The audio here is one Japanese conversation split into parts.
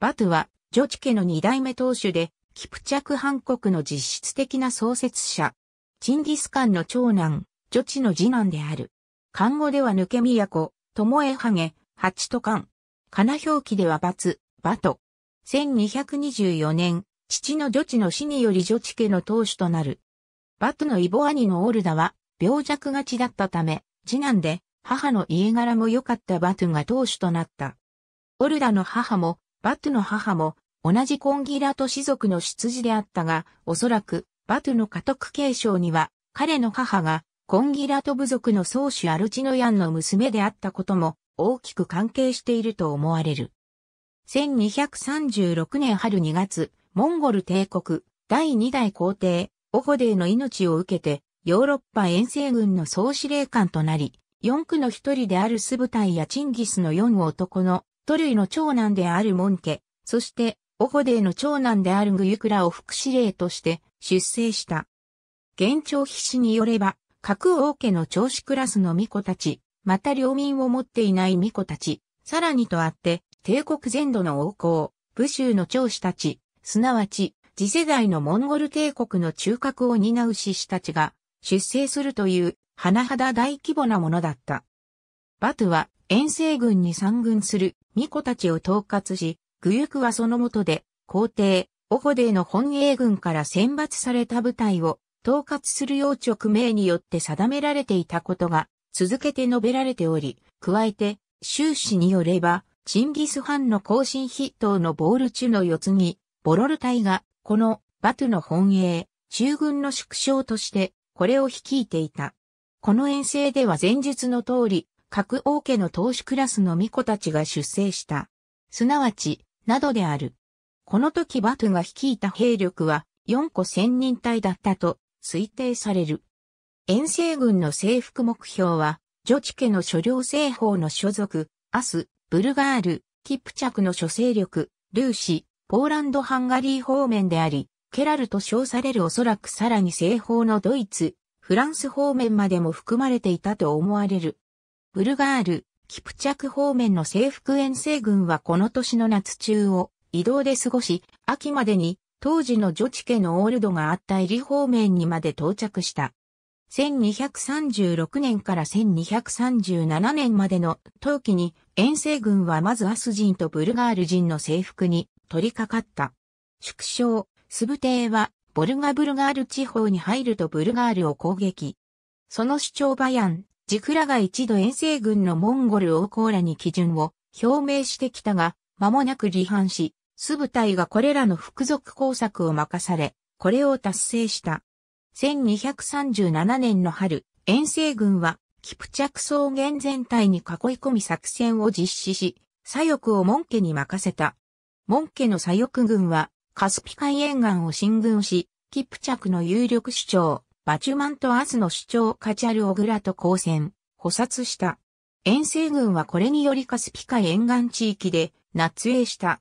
バトゥは、ジョチ家の二代目当主で、キプチャクハコ国の実質的な創設者。チンギスカンの長男、ジョチの次男である。漢語では抜け都、友えはげ、チとン。カナ表記ではバツ、バト。1224年、父のジョチの死によりジョチ家の当主となる。バトのイボ兄のオルダは、病弱がちだったため、次男で、母の家柄も良かったバトが当主となった。オルダの母も、バトゥの母も同じコンギラト氏族の出自であったが、おそらくバトゥの家督継承には彼の母がコンギラト部族の宗主アルチノヤンの娘であったことも大きく関係していると思われる。1236年春2月、モンゴル帝国第2代皇帝オホデーの命を受けてヨーロッパ遠征軍の総司令官となり、四区の一人であるスブタイやチンギスの四男のト類の長男であるモン家、そして、オホデーの長男であるグユクラを副司令として出征した。現状必死によれば、各王家の長子クラスの巫女たち、また領民を持っていない巫女たち、さらにとあって、帝国全土の王侯、武州の長子たち、すなわち、次世代のモンゴル帝国の中核を担う志士たちが、出征するという、甚だ大規模なものだった。バトは、遠征軍に参軍する巫女たちを統括し、グユクはその下で、皇帝、オホデーの本営軍から選抜された部隊を統括する要直命によって定められていたことが続けて述べられており、加えて、終始によれば、チンギス・ハンの更新筆頭のボールチュの四つぎ、ボロル隊が、このバトゥの本営、中軍の縮小として、これを率いていた。この遠征では前述の通り、各王家の当主クラスの巫女たちが出征した。すなわち、などである。この時バトゥが率いた兵力は4個千人隊だったと推定される。遠征軍の征服目標は、ジョチ家の諸領政法の所属、アス、ブルガール、キプチャクの諸勢力、ルーシ、ポーランド・ハンガリー方面であり、ケラルと称されるおそらくさらに西方のドイツ、フランス方面までも含まれていたと思われる。ウルガール、キプチャク方面の征服遠征軍はこの年の夏中を移動で過ごし、秋までに当時の女地家のオールドがあったエリ方面にまで到着した。1236年から1237年までの冬季に遠征軍はまずアス人とブルガール人の征服に取り掛かった。縮小、スブテーはボルガブルガール地方に入るとブルガールを攻撃。その主張バヤン、ジクラが一度遠征軍のモンゴル王コーラに基準を表明してきたが、間もなく離反し、ス部隊がこれらの服属工作を任され、これを達成した。1237年の春、遠征軍は、キプチャク草原全体に囲い込み作戦を実施し、左翼を門家に任せた。門家の左翼軍は、カスピ海沿岸を進軍し、キプチャクの有力主張、バチュマンとアスの主張カチャルオグラと交戦、捕殺した。遠征軍はこれによりカスピ海沿岸地域で、夏営した。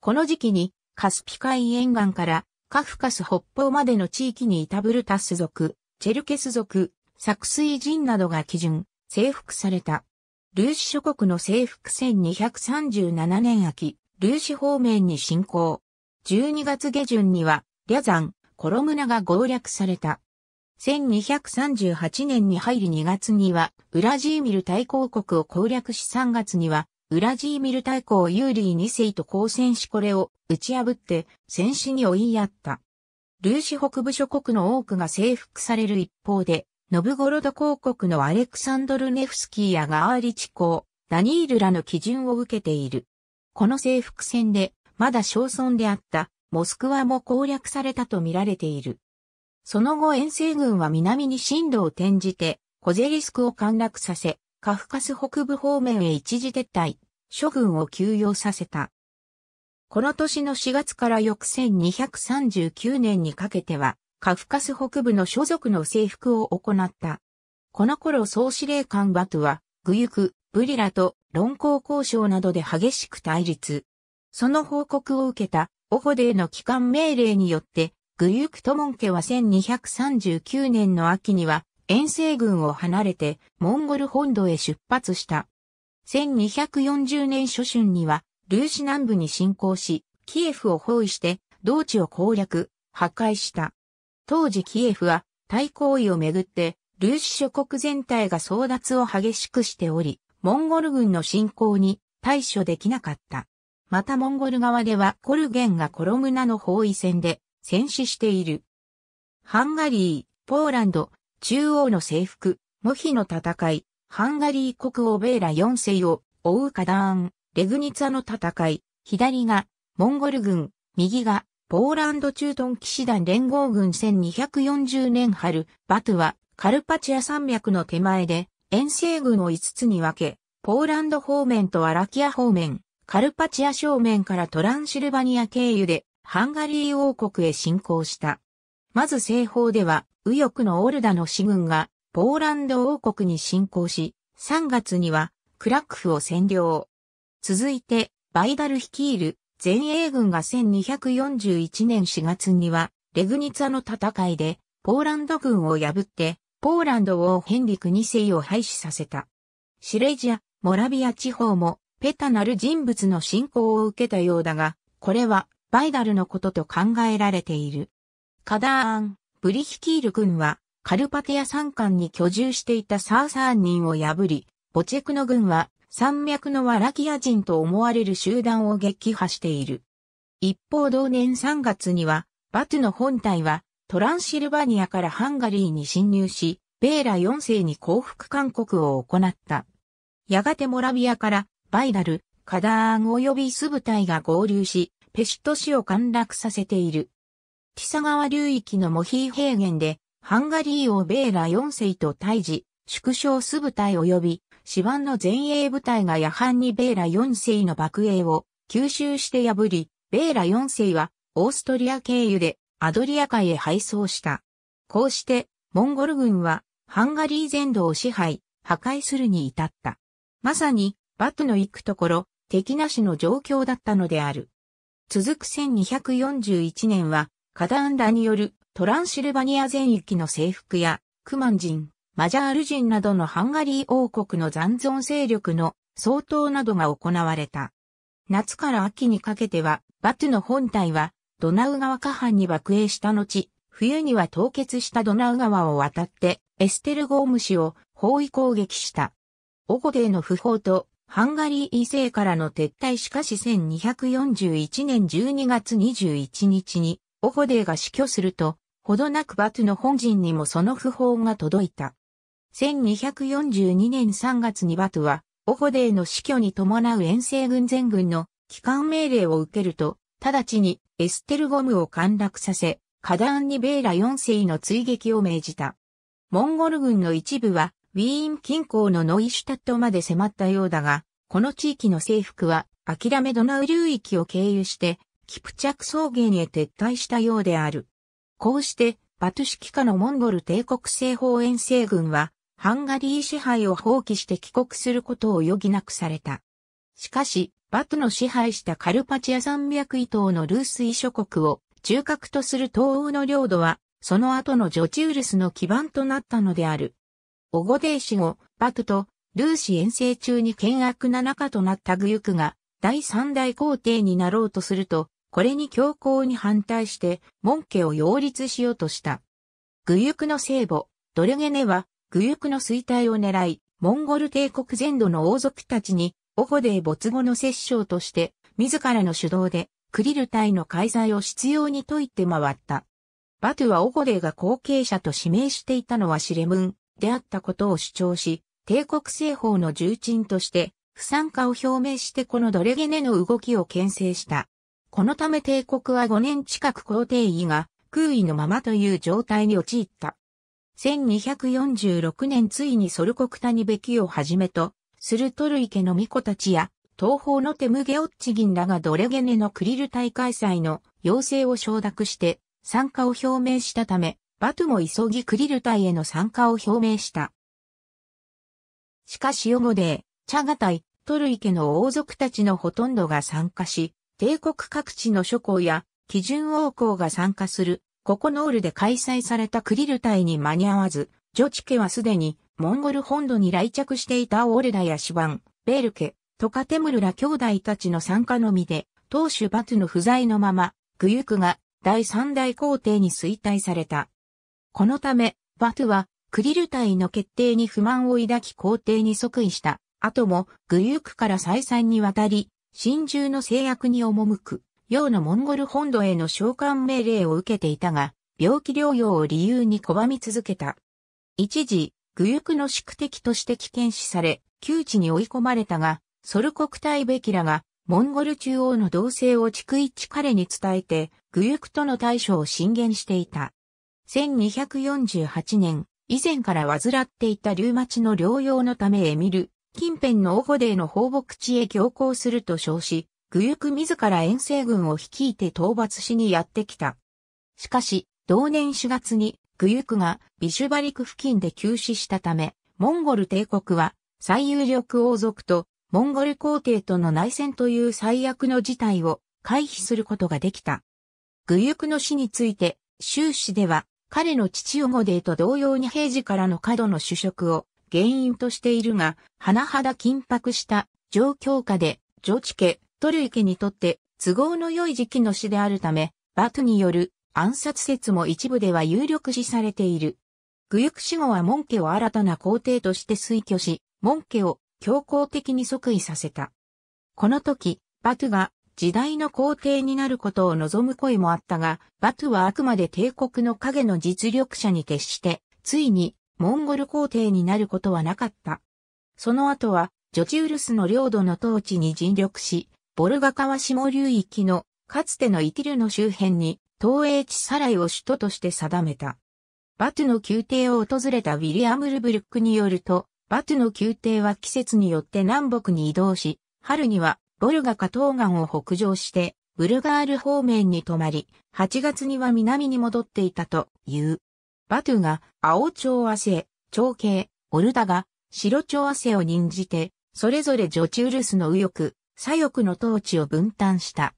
この時期に、カスピ海沿岸から、カフカス北方までの地域にいたブルタス族、チェルケス族、作水人などが基準、征服された。ルーシ諸国の征服1237年秋、ルーシ方面に侵攻。12月下旬には、リャザン、コロムナが攻略された。1238年に入り2月には、ウラジーミル大公国を攻略し3月には、ウラジーミル大公ユーリー2世と交戦しこれを打ち破って戦死に追いやった。ルーシ北部諸国の多くが征服される一方で、ノブゴロド公国のアレクサンドル・ネフスキーやガーリチ公、ダニールらの基準を受けている。この征服戦で、まだ小村であった、モスクワも攻略されたと見られている。その後遠征軍は南に進路を転じて、コゼリスクを陥落させ、カフカス北部方面へ一時撤退、諸軍を休養させた。この年の4月から翌1239年にかけては、カフカス北部の所属の征服を行った。この頃総司令官バトは、グユク、ブリラと論考交渉などで激しく対立。その報告を受けた、オホデーの帰還命令によって、グリュクトモン家は1239年の秋には遠征軍を離れてモンゴル本土へ出発した。1240年初春にはルーシ南部に侵攻し、キエフを包囲して同地を攻略、破壊した。当時キエフは対抗意をめぐってルーシ諸国全体が争奪を激しくしており、モンゴル軍の侵攻に対処できなかった。またモンゴル側ではコルゲンがコロムナの包囲戦で戦死している。ハンガリー、ポーランド、中央の征服、モヒの戦い、ハンガリー国王ベーラ4世を追うカダーン、レグニツァの戦い、左がモンゴル軍、右がポーランド中東騎士団連合軍1240年春、バトゥはカルパチア山脈の手前で遠征軍を5つに分け、ポーランド方面とアラキア方面、カルパチア正面からトランシルバニア経由でハンガリー王国へ侵攻した。まず西方では、右翼のオルダの士軍が、ポーランド王国に侵攻し、3月には、クラックフを占領。続いて、バイダル率いる前衛軍が1241年4月には、レグニツァの戦いで、ポーランド軍を破って、ポーランド王ヘンリク2世を廃止させた。シレジア、モラビア地方も、ペタなる人物の侵攻を受けたようだが、これはバイダルのことと考えられている。カダーアン・ブリヒキール軍は、カルパテア山間に居住していたサーサー人を破り、ボチェクの軍は山脈のワラキア人と思われる集団を撃破している。一方同年3月には、バトゥの本体はトランシルバニアからハンガリーに侵入し、ベーラ4世に降伏勧告を行った。やがてモラビアからバイダル、カダーン及びス部隊が合流し、ペシュト市を陥落させている。ティサ川流域のモヒー平原で、ハンガリー王ベーラ4世と対峙、縮小す部隊及び、シワンの前衛部隊が夜半にベーラ4世の爆営を吸収して破り、ベーラ4世はオーストリア経由でアドリア海へ配送した。こうして、モンゴル軍はハンガリー全土を支配、破壊するに至った。まさに、バトの行くところ、敵なしの状況だったのである。続く1241年は、カダンらによるトランシルバニア全域の征服や、クマン人、マジャール人などのハンガリー王国の残存勢力の総統などが行われた。夏から秋にかけては、バトゥの本体は、ドナウ川下半に爆栄した後、冬には凍結したドナウ川を渡って、エステルゴーム氏を包囲攻撃した。オゴデーの訃報とハンガリー異性からの撤退しかし1241年12月21日に、オホデーが死去すると、ほどなくバトゥの本陣にもその訃報が届いた。1242年3月にバトゥは、オホデーの死去に伴う遠征軍全軍の帰還命令を受けると、直ちにエステルゴムを陥落させ、カダンにベーラ4世の追撃を命じた。モンゴル軍の一部はウィーン近郊のノイシュタットまで迫ったようだが、この地域の征服は諦めドナウ流域を経由して、キプチャク草原へ撤退したようである。こうして、バトゥシキカのモンゴル帝国西方遠征軍は、ハンガリー支配を放棄して帰国することを余儀なくされた。しかし、バトの支配したカルパチア山脈以東のルースイ諸国を中核とする東欧の領土は、その後のジョチウルスの基盤となったのである。オゴデーシを、バトと、ルーシ遠征中に険悪な仲となったグユクが、第三代皇帝になろうとすると、これに強硬に反対して、モン家を擁立しようとした。グユクの聖母、ドルゲネは、グユクの衰退を狙い、モンゴル帝国全土の王族たちに、オゴデー没後の摂政として、自らの主導で、クリル隊の開催を必要に説いて回った。バトゥはオゴデーが後継者と指名していたのはシレムン、であったことを主張し、帝国政法の重鎮として、不参加を表明してこのドレゲネの動きを牽制した。このため帝国は5年近く皇帝位が空位のままという状態に陥った。1246年ついにソル国谷べきをはじめと、するトルイ家の巫女たちや、東方のテムゲオッチギンらがドレゲネのクリル大開催の要請を承諾して参加を表明したため、バトも急ぎクリル隊への参加を表明した。しかしヨゴデー、チャガタイ、トルイ家の王族たちのほとんどが参加し、帝国各地の諸侯や基準王侯が参加するココノールで開催されたクリル隊に間に合わず、ジョチ家はすでにモンゴル本土に来着していたオルダやシバン、ベール家、トカテムルら兄弟たちの参加のみで、当主バトゥの不在のまま、グユクが第三代皇帝に衰退された。このため、バトゥは、クリル隊の決定に不満を抱き皇帝に即位した。後も、グユークから再三にわたり、真珠の制約に赴く、洋のモンゴル本土への召喚命令を受けていたが、病気療養を理由に拒み続けた。一時、グユクの宿敵として危険視され、窮地に追い込まれたが、ソル国対ベキラが、モンゴル中央の同性を逐一彼に伝えて、グユクとの対処を進言していた。1248年、以前から患っていたリュウマチの療養のためエミル、近辺のオホデーの放牧地へ強行すると称し、グユク自ら遠征軍を率いて討伐しにやってきた。しかし、同年4月にグユクがビシュバリク付近で急死したため、モンゴル帝国は最有力王族とモンゴル皇帝との内戦という最悪の事態を回避することができた。グユクの死について、終始では彼の父をモデーと同様に平時からの過度の主食を原因としているが、甚だ緊迫した状況下で、上地家、トルイ家にとって都合の良い時期の死であるため、バトによる暗殺説も一部では有力視されている。グユク死後は門家を新たな皇帝として推挙し、門家を強硬的に即位させた。この時、バトが時代の皇帝になることを望む声もあったが、バトゥはあくまで帝国の影の実力者に決して、ついにモンゴル皇帝になることはなかった。その後は、ジョチウルスの領土の統治に尽力し、ボルガ川下流域のかつてのイティルの周辺に東映地サライを首都として定めた。バトゥの宮廷を訪れたウィリアム・ルブルックによると、バトゥの宮廷は季節によって南北に移動し、春にはボルガカ東岸を北上して、ブルガール方面に泊まり、8月には南に戻っていたという。バトゥが青町汗長兄、オルダが白蝶汗を任じて、それぞれジョチウルスの右翼、左翼の統治を分担した。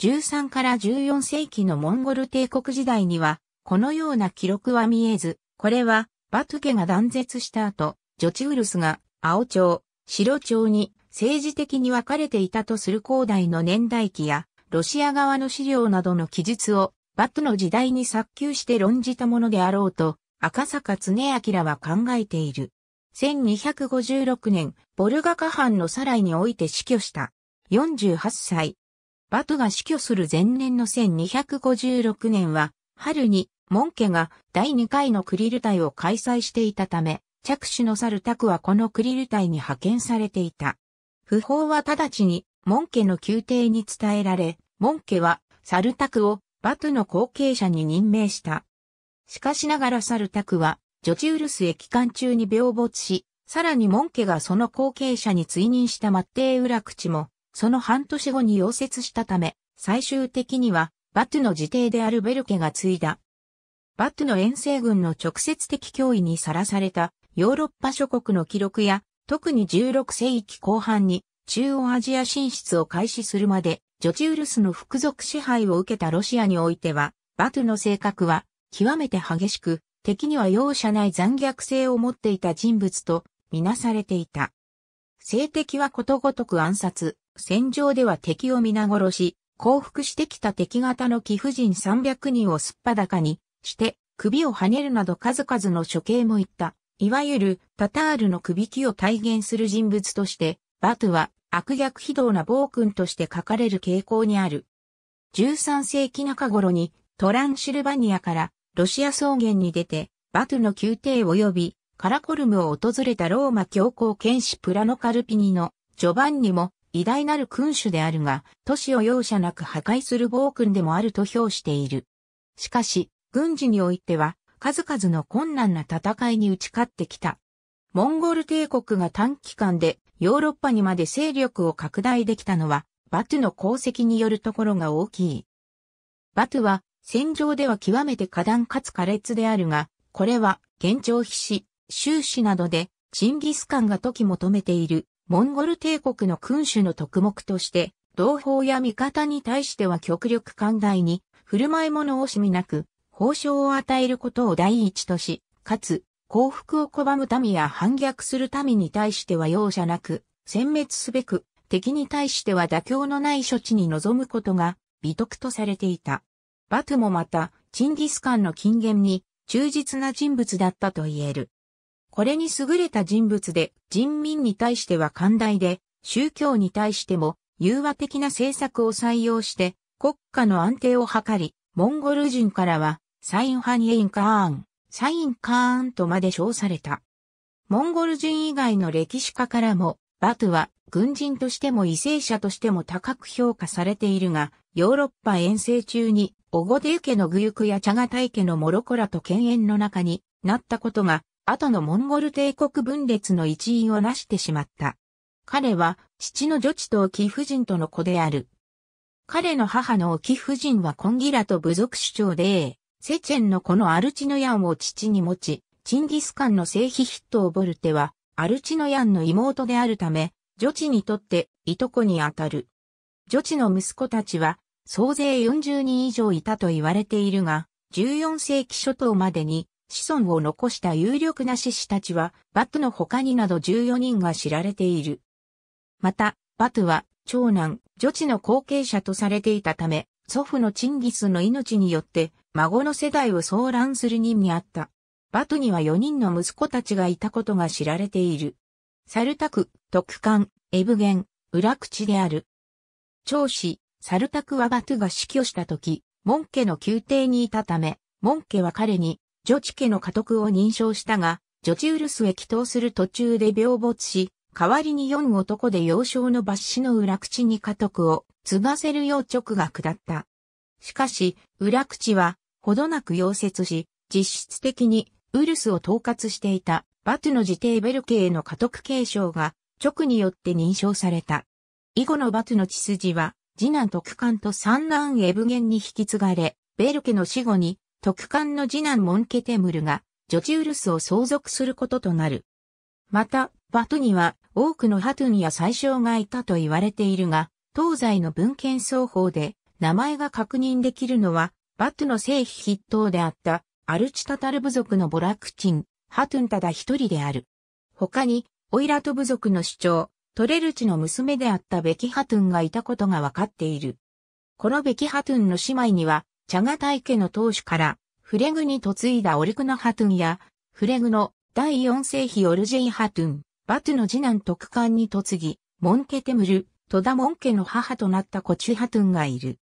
13から14世紀のモンゴル帝国時代には、このような記録は見えず、これはバトゥ家が断絶した後、ジョチウルスが青町、白町に政治的に分かれていたとする広大の年代記や、ロシア側の資料などの記述を、バトの時代に早急して論じたものであろうと、赤坂常明は考えている。1256年、ボルガカ藩のサライにおいて死去した。48歳。バトが死去する前年の1256年は、春に、門家が第2回のクリル隊を開催していたため、着手の猿クはこのクリル隊に派遣されていた。不法は直ちに、門家の宮廷に伝えられ、門家は、猿クを、バトの後継者に任命した。しかしながら猿クは、ジョチウルスへ期間中に病没し、さらに門家がその後継者に追認したマッテー・ウラクチも、その半年後に溶接したため、最終的には、バトゥの自邸であるベルケが継いだ。バトゥの遠征軍の直接的脅威にさらされたヨーロッパ諸国の記録や、特に16世紀後半に中央アジア進出を開始するまで、ジョチウルスの服属支配を受けたロシアにおいては、バトゥの性格は極めて激しく、敵には容赦ない残虐性を持っていた人物とみなされていた。性敵はことごとく暗殺、戦場では敵を皆殺し、降伏してきた敵型の貴婦人300人をすっぱだかにして首を跳ねるなど数々の処刑もいったいわゆるタタールの首輝を体現する人物として、バトゥは悪逆非道な暴君として書かれる傾向にある。13世紀中頃にトランシルバニアからロシア草原に出て、バトゥの宮廷及びカラコルムを訪れたローマ教皇剣士プラノカルピニのジョバンニも偉大なる君主であるが、都市を容赦なく破壊する暴君でもあると評している。しかし、軍事においては、数々の困難な戦いに打ち勝ってきた。モンゴル帝国が短期間でヨーロッパにまで勢力を拡大できたのは、バトゥの功績によるところが大きい。バトゥは戦場では極めて過断かつ苛烈であるが、これは現状必至、終始などでチンギスカンが時求めているモンゴル帝国の君主の特目として、同胞や味方に対しては極力寛大に振る舞い物を惜しみなく、報奨を与えることを第一とし、かつ、幸福を拒む民や反逆する民に対しては容赦なく、殲滅すべく、敵に対しては妥協のない処置に臨むことが、美徳とされていた。バトもまた、チンギスカンの禁言に、忠実な人物だったと言える。これに優れた人物で、人民に対しては寛大で、宗教に対しても、融和的な政策を採用して、国家の安定を図り、モンゴル人からは、サインハニエインカーン、サインカーンとまで称された。モンゴル人以外の歴史家からも、バトゥは軍人としても為政者としても高く評価されているが、ヨーロッパ遠征中に、オゴデー家のグユクやチャガタイ家のモロコラと犬猿の中になったことが、後のモンゴル帝国分裂の一因を成してしまった。彼は、父の女子と貴婦人との子である。彼の母の貴婦人はコンギラと部族主張で、セチェンのこのアルチノヤンを父に持ち、チンギスカンの聖妃トをボルテは、アルチノヤンの妹であるため、女子にとって、いとこにあたる。女子の息子たちは、総勢40人以上いたと言われているが、14世紀初頭までに、子孫を残した有力な志士たちは、バトの他になど14人が知られている。また、バトは、長男、女子の後継者とされていたため、祖父のチンギスの命によって、孫の世代を騒乱する任にあった。バトには4人の息子たちがいたことが知られている。サルタク、特艦、エブゲン、裏口である。長子、サルタクはバトが死去した時、門家の宮廷にいたため、門家は彼に、ジョチ家の家督を認証したが、ジョチウルスへ祈祷する途中で病没し、代わりに4男で幼少の抜子の裏口に家督を継がせるよう直が下った。しかし、裏口はほどなく溶接し、実質的にウルスを統括していたバトの自帝ベルケへの家督継承が直によって認証された。以後のバトの血筋は、次男特艦と三男エブゲンに引き継がれ、ベルケの死後に特艦の次男モンケテムルがジョチウルスを相続することとなる。また、バトには多くのハトゥンや宰相がいたと言われているが、東西の文献奏法で名前が確認できるのはバトゥの聖妃筆頭であったアルチタタル部族のボラクチン、ハトゥンただ一人である。他に、オイラト部族の主張、トレルチの娘であったベキハトゥンがいたことがわかっている。このベキハトゥンの姉妹には、チャガタイ家の当主から、フレグに嫁いだオルクナハトゥンや、フレグの第四世紀オルジェイハトゥン、バトゥの次男特官に嫁ぎ、モンケテムル、トダモン家の母となったコチュハトゥンがいる。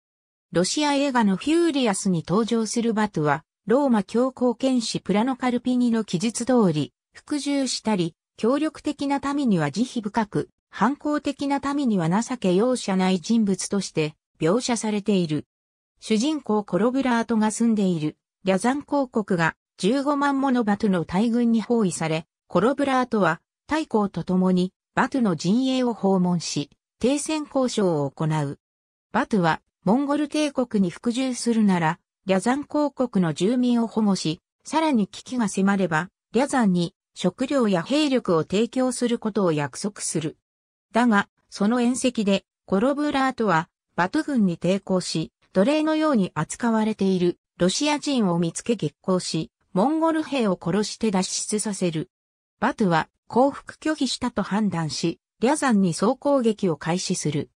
ロシア映画のフューリアスに登場するバトは、ローマ教皇剣士プラノカルピニの記述通り、服従したり、協力的な民には慈悲深く、反抗的な民には情け容赦ない人物として描写されている。主人公コロブラートが住んでいるリャザン公国が15万ものバトの大軍に包囲され、コロブラートは大公と共にバトの陣営を訪問し、停戦交渉を行う。バトはモンゴル帝国に服従するなら、リン公国の住民を保護し、さらに危機が迫れば、リャザンに食料や兵力を提供することを約束する。だが、その縁石で、コロブラートは、バト軍に抵抗し、奴隷のように扱われているロシア人を見つけ激行し、モンゴル兵を殺して脱出させる。バトは降伏拒否したと判断し、リャザンに総攻撃を開始する。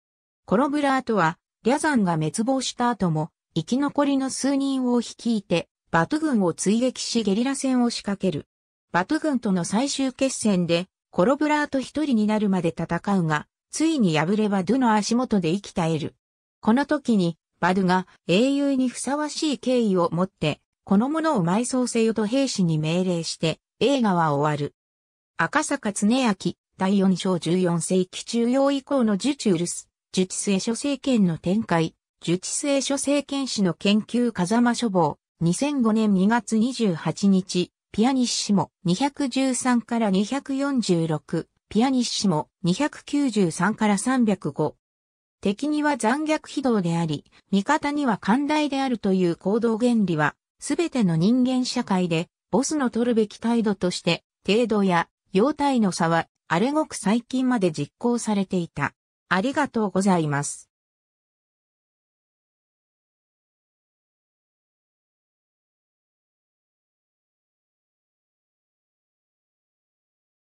コロブラートはリャザンが滅亡した後も、生き残りの数人を率いて、バト軍を追撃しゲリラ戦を仕掛ける。バト軍との最終決戦で、コロブラーと一人になるまで戦うが、ついに敗ればドゥの足元で生き絶える。この時に、バドゥが英雄にふさわしい敬意を持って、この者を埋葬せよと兵士に命令して、映画は終わる。赤坂常明、第4章14世紀中央以降のジュチュールス。ジュ性諸政権の展開、ジュ性諸政権史の研究風間書房、2005年2月28日、ピアニッシモ213から246、ピアニッシモ293から305。敵には残虐非道であり、味方には寛大であるという行動原理は、すべての人間社会で、ボスの取るべき態度として、程度や、容態の差は、あれごく最近まで実行されていた。ありがとうございます。